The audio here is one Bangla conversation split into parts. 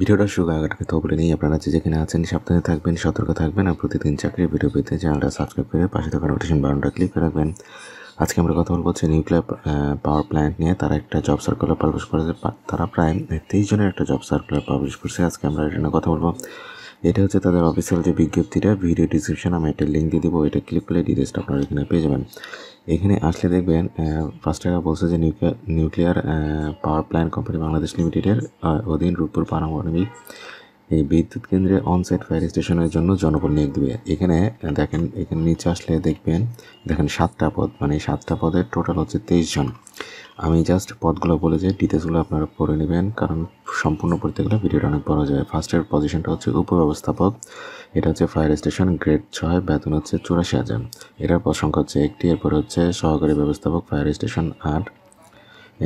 ভিডিওটা শুরু আগে তো বলে নিই আপনারা যে যেখানে আছেন সাবধানে থাকবেন সতর্ক থাকবেন আর প্রতিদিন চাকরির ভিডিও পেতে চ্যানেলটা সাবস্ক্রাইব করে পাশে থাকা নোটিফিকেশন বাটনটা ক্লিক করে রাখবেন আজকে আমরা কথা বলবো হচ্ছে নিউক্লিয়ার পাওয়ার প্ল্যান্ট নিয়ে তারা একটা জব সার্কুলার পাবলিশ করেছে তারা প্রায় তেইশ জনের একটা জব সার্কুলার পাবলিশ করছে আজকে আমরা এটা নিয়ে কথা বলবো এটা হচ্ছে তাদের অফিসিয়াল যে বিজ্ঞপ্তিটা ভিডিও ডিসক্রিপশন আমি একটা লিঙ্ক দিয়ে দেবো এটা ক্লিক করলে ডিটেলসটা আপনারা এখানে পেয়ে যাবেন এখানে আসলে দেখবেন ফার্স্ট টাকা বলছে যে nuclear nuclear power plant company Bangladesh লিমিটেডের অধীন রূপপুর পারমাণবিক এই বিদ্যুৎ কেন্দ্রে অনসাইট ফায়ার স্টেশনের জন্য জনবল নিয়োগ দেবে এখানে দেখেন এখানে নিচে আসলে দেখবেন দেখেন সাতটা পদ মানে সাতটা পদের টোটাল হচ্ছে তেইশ জন আমি জাস্ট পদগুলো বলে যে ডিটেলসগুলো আপনারা পড়ে নেবেন কারণ সম্পূর্ণ পড়তে গেলে ভিডিওটা অনেক বড় যাবে ফার্স্টের পজিশনটা হচ্ছে উপব্যবস্থাপক এটা হচ্ছে ফায়ার স্টেশন গ্রেড ছয় বেতন হচ্ছে চুরাশি হাজার এটার পদ সংখ্যা হচ্ছে একটি এরপর হচ্ছে সহকারী ব্যবস্থাপক ফায়ার স্টেশন আট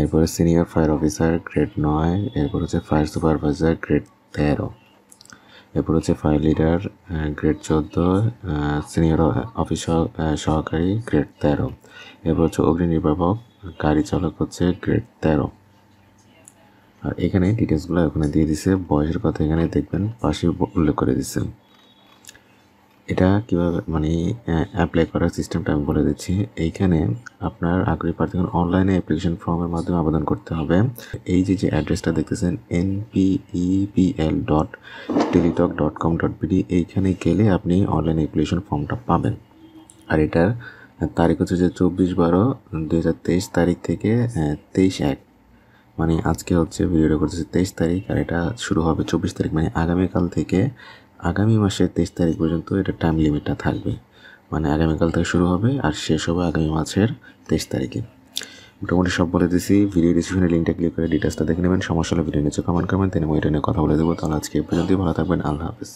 এরপরে সিনিয়র ফায়ার অফিসার গ্রেড নয় এরপর হচ্ছে ফায়ার সুপারভাইজার গ্রেড তেরো এরপর হচ্ছে ফাইভ লিডার গ্রেড চোদ্দ সিনিয়র অফিসার সহকারী গ্রেড তেরো এরপর হচ্ছে অগ্নি নির্বাপক গাড়ি চালক হচ্ছে গ্রেড তেরো আর এখানে ডিটেলসগুলো ওখানে দিয়ে দিছে বয়সের কথা এখানে দেখবেন পাশে উল্লেখ করে দিচ্ছেন এটা কীভাবে মানে অ্যাপ্লাই করার সিস্টেমটা আমি বলে দিচ্ছি এইখানে আপনার আগ্রহী প্রার্থীগণ অনলাইনে অ্যাপ্লিকেশন ফর্মের মাধ্যমে আবেদন করতে হবে এই যে যে অ্যাড্রেসটা দেখতেছেন NPEPL dot Teletalk dot com dot BD এইখানে গেলে আপনি অনলাইন অ্যাপ্লিকেশন ফর্মটা পাবেন আর এটার তারিখ হচ্ছে যে চব্বিশ বারো দু তারিখ থেকে তেইশ এক মানে আজকে হচ্ছে ভিডিওটা করতেছে তেইশ তারিখ আর এটা শুরু হবে চব্বিশ তারিখ মানে আগামীকাল থেকে আগামী মাসের তেইশ তারিখ পর্যন্ত এটা টাইম লিমিটটা থাকবে মানে আগামীকাল থেকে শুরু হবে আর শেষ হবে আগামী মাসের তেইশ তারিখে মোটামুটি সব বলে দিছি ভিডিও ডিসক্রিপশনে লিঙ্কটা ক্লিক করে ডিটেলসটা দেখে নেবেন সমস্যা হলে ভিডিও নিচে কমেন্ট করবেন তিনি ওইটা নিয়ে কথা বলে দেবো তাহলে আজকে পর্যন্তই ভালো থাকবেন আল্লাহ হাফিজ